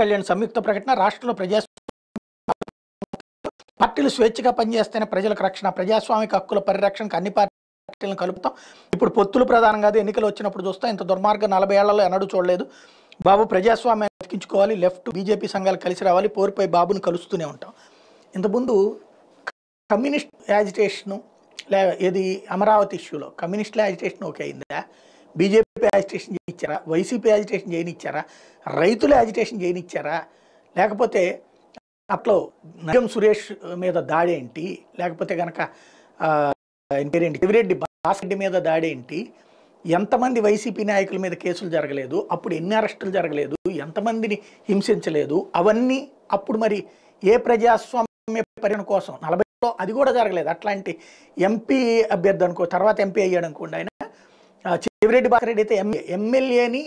కళ్యాణ్ సంయుక్త ప్రకటన రాష్ట్రంలో ప్రజా పార్టీలు స్వేచ్ఛగా పనిచేస్తేనే ప్రజలకు రక్షణ ప్రజాస్వామిక హక్కుల పరిరక్షణకు అన్ని పార్టీలను కలుపుతాం ఇప్పుడు పొత్తులు ప్రధానం కాదు ఎన్నికలు వచ్చినప్పుడు చూస్తాం ఇంత దుర్మార్గం నలభై ఏళ్లలో ఎన్నడూ చూడలేదు బాబు ప్రజాస్వామ్యాన్ని ఎక్కించుకోవాలి లెఫ్ట్ బీజేపీ సంఘాలు కలిసి రావాలి పోరుపై బాబును కలుస్తూనే ఉంటాం ఇంతకుముందు కమ్యూనిస్ట్ యాజిటేషను లేదా ఏది అమరావతి ఇష్యూలో కమ్యూనిస్టుల యాజిటేషన్ ఓకే అయిందా బీజేపీ యాజిటేషన్ చేయనిచ్చారా వైసీపీ యాజిటేషన్ చేయనిచ్చారా రైతులు యాజిటేషన్ చేయనిచ్చారా లేకపోతే అట్లో నగం సురేష్ మీద దాడి ఏంటి లేకపోతే కనుక పేరేంటి రెడ్డి బాసరెడ్డి మీద దాడి ఏంటి ఎంతమంది వైసీపీ నాయకుల మీద కేసులు జరగలేదు అప్పుడు ఎన్ని అరెస్టులు జరగలేదు ఎంతమందిని హింసించలేదు అవన్నీ అప్పుడు మరి ఏ ప్రజాస్వామ్య పరిణ కోసం నలభైలో అది కూడా జరగలేదు అట్లాంటి ఎంపీ అభ్యర్థి అనుకో తర్వాత ఎంపీ అయ్యాడు అనుకోండి పెవిరెడ్డి భాస్కర్ రెడ్డి అయితే ఎమ్మెల్యేని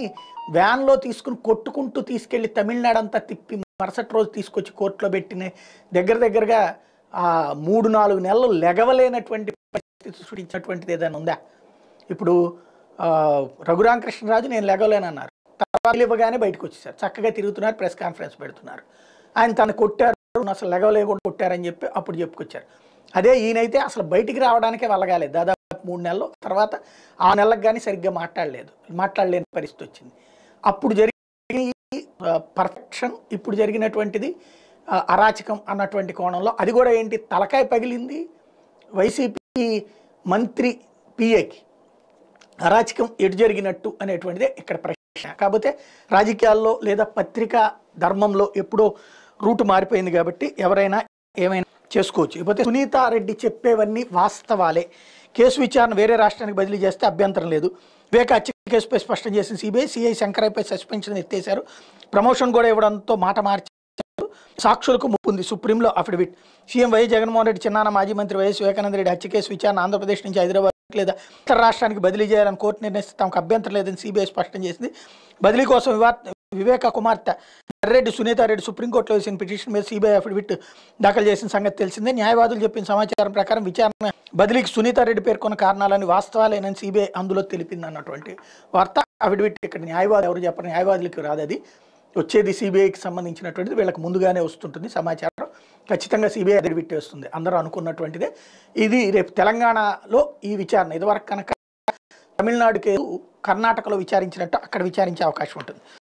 వ్యాన్లో తీసుకుని కొట్టుకుంటూ తీసుకెళ్ళి తమిళనాడు అంతా తిప్పి మరుసటి రోజు తీసుకొచ్చి కోర్టులో పెట్టిన దగ్గర దగ్గరగా మూడు నాలుగు నెలలు లెగవలేనటువంటి పరిస్థితి సృష్టించినటువంటిది ఏదైనా ఉందా ఇప్పుడు రఘురామకృష్ణరాజు నేను లెగవలేనన్నారు తర్వాత ఇవ్వగానే బయటకు వచ్చేసారు చక్కగా తిరుగుతున్నారు ప్రెస్ కాన్ఫరెన్స్ పెడుతున్నారు ఆయన తను కొట్టారు అసలు లెగవలేకుండా కొట్టారని చెప్పి అప్పుడు చెప్పుకొచ్చారు అదే ఈయనైతే అసలు బయటికి రావడానికే వెళ్ళగాలేదు దాదాపు దాదాపు మూడు నెలలు తర్వాత ఆ నెలకు కానీ సరిగ్గా మాట్లాడలేదు మాట్లాడలేని పరిస్థితి వచ్చింది అప్పుడు జరిగిన పర్ఫెక్షన్ ఇప్పుడు జరిగినటువంటిది అరాచకం అన్నటువంటి కోణంలో అది కూడా ఏంటి తలకాయ పగిలింది వైసీపీ మంత్రి పిఏకి అరాచకం ఎటు జరిగినట్టు అనేటువంటిదే ఇక్కడ ప్రశ్న కాకపోతే రాజకీయాల్లో లేదా పత్రికా ధర్మంలో ఎప్పుడో రూటు మారిపోయింది కాబట్టి ఎవరైనా ఏమైనా చేసుకోవచ్చు ఇకపోతే సునీతారెడ్డి చెప్పేవన్నీ వాస్తవాలే కేసు విచారణ వేరే రాష్ట్రానికి బదిలీ చేస్తే అభ్యంతరం లేదు వివేక హత్య కేసుపై స్పష్టం చేసిన సిబిఐ సిఐ శంకరయ్యపై సస్పెన్షన్ ఎత్తేశారు ప్రమోషన్ కూడా ఇవ్వడంతో మాట మార్చారు సాక్షులకు ముప్పుంది సుప్రీంలో affidavit CM YS Jaganmohan Reddy చిన్నాన మాజీ మంత్రి వైఎస్ వివేకానంద రెడ్డి హత్య కేసు విచారణ ఆంధ్రప్రదేశ్ నుంచి హైదరాబాద్ లేదా ఇతర రాష్ట్రానికి బదిలీ చేయాలని కోర్టు నిర్ణయిస్తే తమకు అభ్యంతరం లేదని సిబిఐ స్పష్టం చేసింది బదిలీ కోసం వివాద వివేక కుమార్తె రెడ్డి సునీతారెడ్డి సుప్రీంకోర్టులో వేసిన పిటిషన్ మీద సిబిఐ అఫిడవిట్ దాఖలు చేసిన సంగతి తెలిసిందే న్యాయవాదులు చెప్పిన సమాచారం ప్రకారం విచారణ బదిలీకి సునీతారెడ్డి పేర్కొన్న కారణాలని వాస్తవాలేనని సిబిఐ అందులో తెలిపింది అన్నటువంటి వార్త అఫిడవిట్ ఇక్కడ న్యాయవాది ఎవరు చెప్పారు న్యాయవాదులకి రాదు అది వచ్చేది సిబిఐకి సంబంధించినటువంటిది వీళ్ళకి ముందుగానే వస్తుంటుంది సమాచారం ఖచ్చితంగా సిబిఐ అఫిడవిట్ వేస్తుంది అందరూ అనుకున్నటువంటిదే ఇది రేపు తెలంగాణలో ఈ విచారణ ఇదివరకు కనుక తమిళనాడు కేసు కర్ణాటకలో విచారించినట్టు అక్కడ విచారించే అవకాశం ఉంటుంది